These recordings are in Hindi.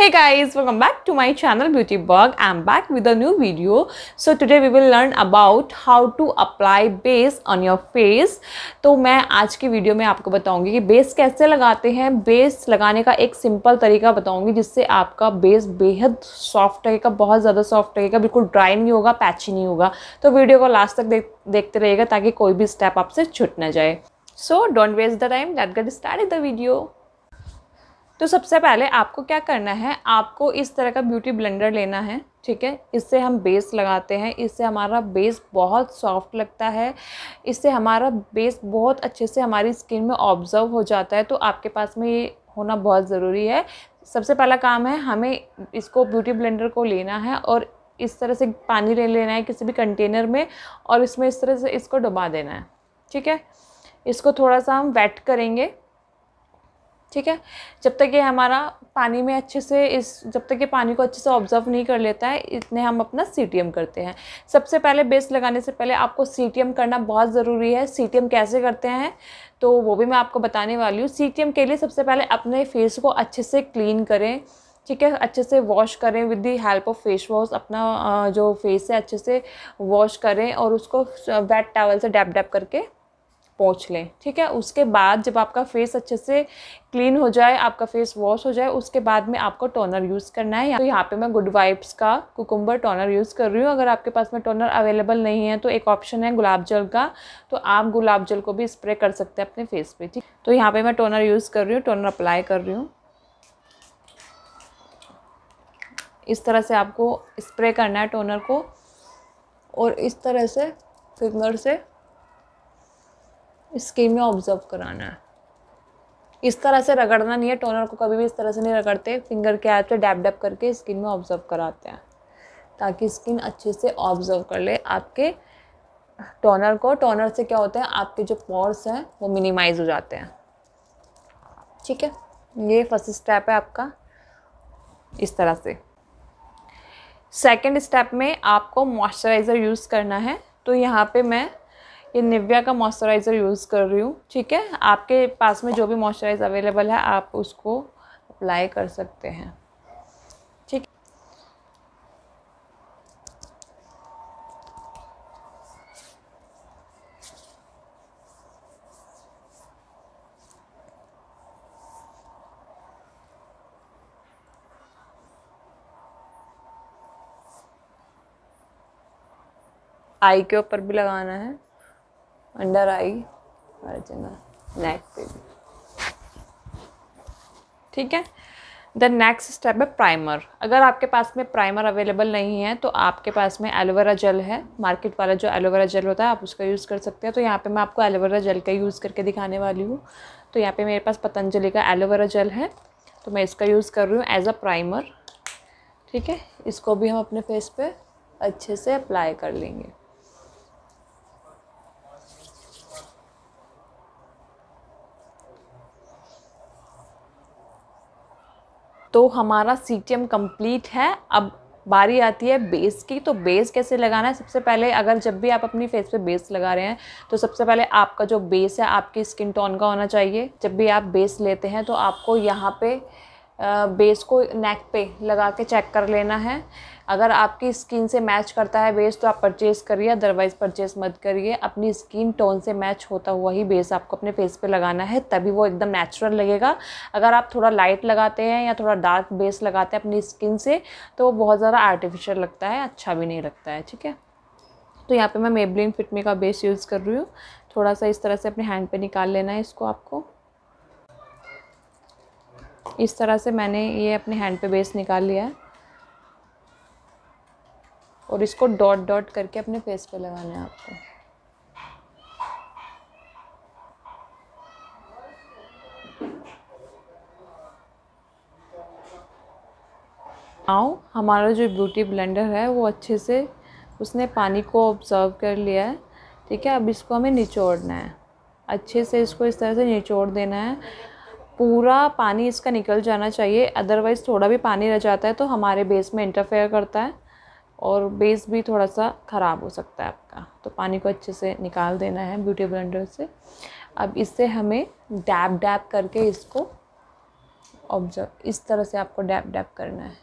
hey guys welcome back to my channel beauty Bug. i'm back with a new video so today we will learn about how to apply base on your face तो मैं आज की वीडियो में आपको बताऊंगी कि बेस कैसे लगाते हैं बेस लगाने का एक सिंपल तरीका बताऊंगी जिससे आपका बेस बेहद सॉफ्ट रहेगा बहुत ज़्यादा सॉफ्ट रहेगा बिल्कुल ड्राई नहीं होगा पैची नहीं होगा तो वीडियो को लास्ट तक देख देखते रहेगा ताकि कोई भी स्टेप आपसे छुट ना जाए so don't waste the time let get start the video तो सबसे पहले आपको क्या करना है आपको इस तरह का ब्यूटी ब्लेंडर लेना है ठीक है इससे हम बेस लगाते हैं इससे हमारा बेस बहुत सॉफ्ट लगता है इससे हमारा बेस बहुत अच्छे से हमारी स्किन में ऑब्जर्व हो जाता है तो आपके पास में ये होना बहुत ज़रूरी है सबसे पहला काम है हमें इसको ब्यूटी ब्लेंडर को लेना है और इस तरह से पानी ले लेना है किसी भी कंटेनर में और इसमें इस तरह से इसको डुबा देना है ठीक है इसको थोड़ा सा हम वेट करेंगे ठीक है जब तक ये हमारा पानी में अच्छे से इस जब तक ये पानी को अच्छे से ऑब्जर्व नहीं कर लेता है इतने हम अपना सी करते हैं सबसे पहले बेस लगाने से पहले आपको सी करना बहुत ज़रूरी है सी कैसे करते हैं तो वो भी मैं आपको बताने वाली हूँ सी के लिए सबसे पहले अपने फेस को अच्छे से क्लीन करें ठीक है अच्छे से वॉश करें with the help of face wash अपना जो फेस है अच्छे से वॉश करें और उसको वेट टावल से डैप डैप करके पहुँच लें ठीक है उसके बाद जब आपका फेस अच्छे से क्लीन हो जाए आपका फेस वॉश हो जाए उसके बाद में आपको टोनर यूज़ करना है तो यहाँ पे मैं गुड वाइब्स का कुकुम्बर टोनर यूज़ कर रही हूँ अगर आपके पास में टोनर अवेलेबल नहीं है तो एक ऑप्शन है गुलाब जल का तो आप गुलाब जल को भी स्प्रे कर सकते हैं अपने फेस पर ठीक तो यहाँ पर मैं टोनर यूज़ कर रही हूँ टोनर अप्लाई कर रही हूँ इस तरह से आपको स्प्रे करना है टोनर को और इस तरह से फिंगर से स्किन में ऑब्जर्व कराना है इस तरह से रगड़ना नहीं है टोनर को कभी भी इस तरह से नहीं रगड़ते फिंगर के ऐप से डैप डैप करके स्किन में ऑब्जर्व कराते हैं ताकि स्किन अच्छे से ऑब्जर्व कर ले आपके टोनर को टोनर से क्या होता है आपके जो पोर्स हैं वो मिनिमाइज हो जाते हैं ठीक है ये फर्स्ट स्टेप है आपका इस तरह से सेकंड स्टेप में आपको मॉइस्चराइज़र यूज़ करना है तो यहाँ पे मैं ये निव्या का मॉइस्चराइज़र यूज़ कर रही हूँ ठीक है आपके पास में जो भी मॉइस्चराइज़ अवेलेबल है आप उसको अप्लाई कर सकते हैं ठीक आई के ऊपर भी लगाना है अंडर आई अर्जिनल नेक पे भी ठीक है द नेक्स्ट स्टेप है प्राइमर अगर आपके पास में प्राइमर अवेलेबल नहीं है तो आपके पास में एलोवेरा जेल है मार्केट वाला जो एलोवेरा जेल होता है आप उसका यूज़ कर सकते हैं तो यहाँ पे मैं आपको एलोवेरा जेल का यूज़ करके दिखाने वाली हूँ तो यहाँ पे मेरे पास पतंजलि का एलोवेरा जेल है तो मैं इसका यूज़ कर रही हूँ एज अ प्राइमर ठीक है इसको भी हम अपने फेस पर अच्छे से अप्लाई कर लेंगे तो हमारा सी टी एम कम्प्लीट है अब बारी आती है बेस की तो बेस कैसे लगाना है सबसे पहले अगर जब भी आप अपनी फेस पे बेस लगा रहे हैं तो सबसे पहले आपका जो बेस है आपकी स्किन टोन का होना चाहिए जब भी आप बेस लेते हैं तो आपको यहाँ पे बेस को नेक पे लगा के चेक कर लेना है अगर आपकी स्किन से मैच करता है बेस तो आप परचेज़ करिए अदरवाइज़ परचेज़ मत करिए अपनी स्किन टोन से मैच होता हुआ ही बेस आपको अपने फेस पे लगाना है तभी वो एकदम नेचुरल लगेगा अगर आप थोड़ा लाइट लगाते हैं या थोड़ा डार्क बेस लगाते हैं अपनी स्किन से तो वो बहुत ज़्यादा आर्टिफिशियल लगता है अच्छा भी नहीं लगता है ठीक है तो यहाँ पर मैं मेबलिन फिटमी का बेस यूज़ कर रही हूँ थोड़ा सा इस तरह से अपने हैंड पर निकाल लेना है इसको आपको इस तरह से मैंने ये अपने हैंड पे बेस निकाल लिया है और इसको डॉट डॉट करके अपने फेस पे लगाना है आपको आओ हमारा जो ब्यूटी ब्लेंडर है वो अच्छे से उसने पानी को ऑब्ज़र्व कर लिया है ठीक है अब इसको हमें निचोड़ना है अच्छे से इसको इस तरह से निचोड़ देना है पूरा पानी इसका निकल जाना चाहिए अदरवाइज़ थोड़ा भी पानी रह जाता है तो हमारे बेस में इंटरफेयर करता है और बेस भी थोड़ा सा ख़राब हो सकता है आपका तो पानी को अच्छे से निकाल देना है ब्यूटी ब्लेंडर से अब इससे हमें डैप डैप करके इसको ऑब्जर्व इस तरह से आपको डैप डैप करना है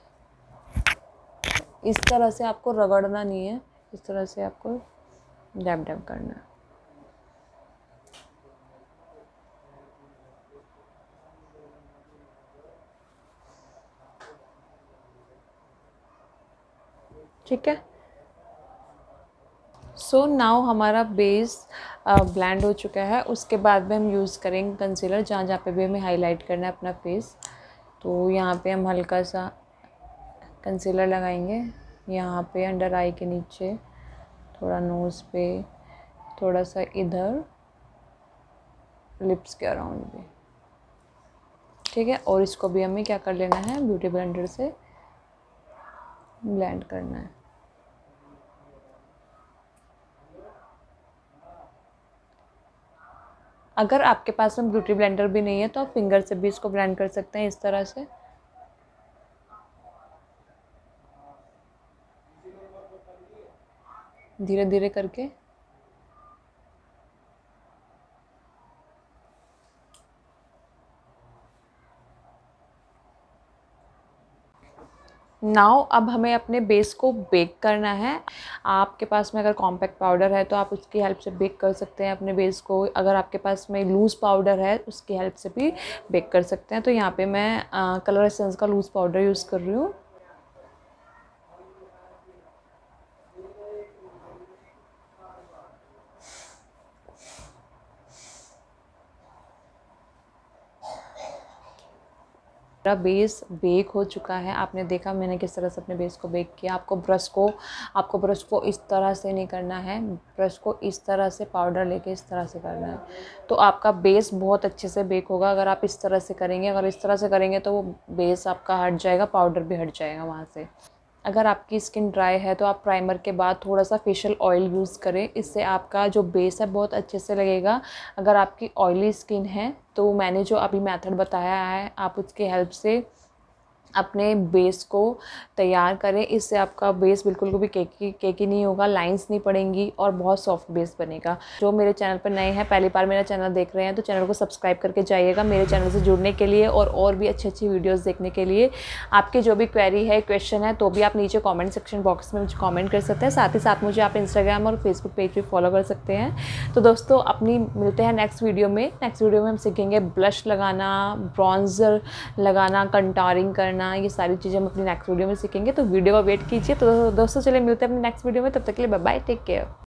इस तरह से आपको रगड़ना नहीं है इस तरह से आपको डैप डैप करना है ठीक है सो so नाउ हमारा बेस ब्लैंड हो चुका है उसके बाद में हम यूज़ करेंगे कंसीलर जहाँ जहाँ पे भी हमें हाईलाइट करना है अपना फेस तो यहाँ पे हम हल्का सा कंसीलर लगाएंगे यहाँ पे अंडर आई के नीचे थोड़ा नोज़ पे थोड़ा सा इधर लिप्स के अराउंड भी ठीक है और इसको भी हमें क्या कर लेना है ब्यूटी ब्लेंडर से ब्लेंड करना है अगर आपके पास में ब्यूटी ब्लेंडर भी नहीं है तो आप फिंगर से भी इसको ब्लेंड कर सकते हैं इस तरह से धीरे धीरे करके नाव अब हमें अपने बेस को बेक करना है आपके पास में अगर कॉम्पैक्ट पाउडर है तो आप उसकी हेल्प से बेक कर सकते हैं अपने बेस को अगर आपके पास में लूज़ पाउडर है उसकी हेल्प से भी बेक कर सकते हैं तो यहाँ पे मैं कलर एसेंस का लूज़ पाउडर यूज़ कर रही हूँ मेरा बेस बेक हो चुका है आपने देखा मैंने किस तरह से अपने बेस को बेक किया आपको ब्रश को आपको ब्रश को इस तरह से नहीं करना है ब्रश को इस तरह से पाउडर लेके इस तरह से करना है तो आपका बेस बहुत अच्छे से बेक होगा अगर आप इस तरह से करेंगे अगर इस तरह से करेंगे तो वो बेस आपका हट जाएगा पाउडर भी हट जाएगा वहाँ से अगर आपकी स्किन ड्राई है तो आप प्राइमर के बाद थोड़ा सा फेशियल ऑयल यूज़ करें इससे आपका जो बेस है बहुत अच्छे से लगेगा अगर आपकी ऑयली स्किन है तो मैंने जो अभी मेथड बताया है आप उसके हेल्प से अपने बेस को तैयार करें इससे आपका बेस बिल्कुल भी केकी केकी नहीं होगा लाइंस नहीं पड़ेंगी और बहुत सॉफ्ट बेस बनेगा जो मेरे चैनल पर नए हैं पहली बार मेरा चैनल देख रहे हैं तो चैनल को सब्सक्राइब करके जाइएगा मेरे चैनल से जुड़ने के लिए और और भी अच्छी अच्छी वीडियोज़ देखने के लिए आपकी जो भी क्वेरी है क्वेश्चन है तो भी आप नीचे कॉमेंट सेक्शन बॉक्स में मुझे कॉमेंट कर सकते हैं साथ ही साथ मुझे आप इंस्टाग्राम और फेसबुक पेज भी फॉलो कर सकते हैं तो दोस्तों अपनी मिलते हैं नेक्स्ट वीडियो में नेक्स्ट वीडियो में हम सीखेंगे ब्लश लगाना ब्रॉन्जर लगाना कंटारिंग करना करना ये सारी चीज़ें हम अपनी नेक्स्ट वीडियो में सीखेंगे तो वीडियो का वेट कीजिए तो दोस्तों चले मिलते हैं अपने नेक्स्ट वीडियो में तब तक के लिए बाय टेक केयर